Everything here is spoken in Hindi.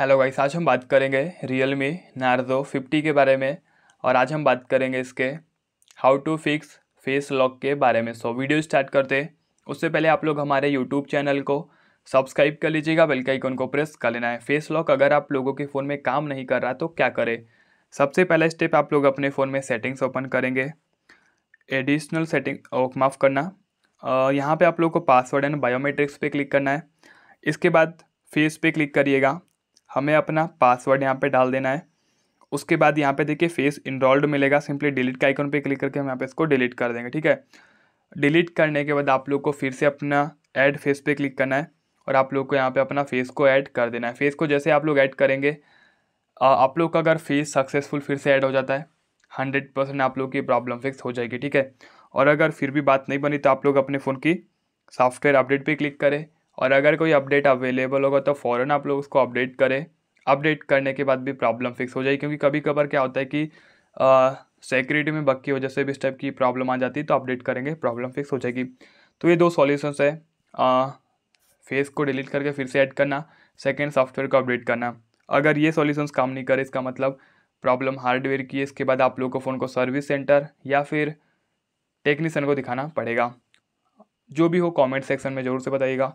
हेलो गाइस आज हम बात करेंगे रियल मी नार्जो फिफ्टी के बारे में और आज हम बात करेंगे इसके how to fix face lock के बारे में सो so, वीडियो स्टार्ट करते उससे पहले आप लोग हमारे यूट्यूब चैनल को सब्सक्राइब कर लीजिएगा बेल के आइकन को प्रेस कर लेना है फेस लॉक अगर आप लोगों के फ़ोन में काम नहीं कर रहा तो क्या करें सबसे पहला स्टेप आप लोग अपने फ़ोन में सेटिंग्स ओपन करेंगे एडिशनल सेटिंग माफ़ करना यहाँ पर आप लोग को पासवर्ड एंड बायोमेट्रिक्स पर क्लिक करना है इसके बाद फेस पे क्लिक करिएगा हमें अपना पासवर्ड यहाँ पे डाल देना है उसके बाद यहाँ पे देखिए फेस इनरोल्ड मिलेगा सिंपली डिलीट का आइकन पे क्लिक करके हम यहाँ पे इसको डिलीट कर देंगे ठीक है डिलीट करने के बाद आप लोग को फिर से अपना ऐड फेस पे क्लिक करना है और आप लोग को यहाँ पे अपना फेस को ऐड कर देना है फेस को जैसे आप लोग ऐड करेंगे आप लोग का अगर फेस सक्सेसफुल फिर से ऐड हो जाता है हंड्रेड परसेंट आप लोग की प्रॉब्लम फिक्स हो जाएगी ठीक है और अगर फिर भी बात नहीं बनी तो आप लोग अपने फ़ोन की सॉफ्टवेयर अपडेट पर क्लिक करें और अगर कोई अपडेट अवेलेबल होगा तो फ़ौरन आप लोग उसको अपडेट करें अपडेट करने के बाद भी प्रॉब्लम फिक्स हो जाएगी क्योंकि कभी कभार क्या होता है कि सिक्योरिटी में बग की वजह से भी इस टाइप की प्रॉब्लम आ जाती है तो अपडेट करेंगे प्रॉब्लम फिक्स हो जाएगी तो ये दो सॉल्यूशंस है फेस को डिलीट करके फिर से ऐड करना सेकेंड सॉफ्टवेयर को अपडेट करना अगर ये सॉल्यूशंस काम नहीं करे इसका मतलब प्रॉब्लम हार्डवेयर की है इसके बाद आप लोगों को फ़ोन को सर्विस सेंटर या फिर टेक्नीसन को दिखाना पड़ेगा जो भी हो कमेंट सेक्शन में ज़रूर से बताइएगा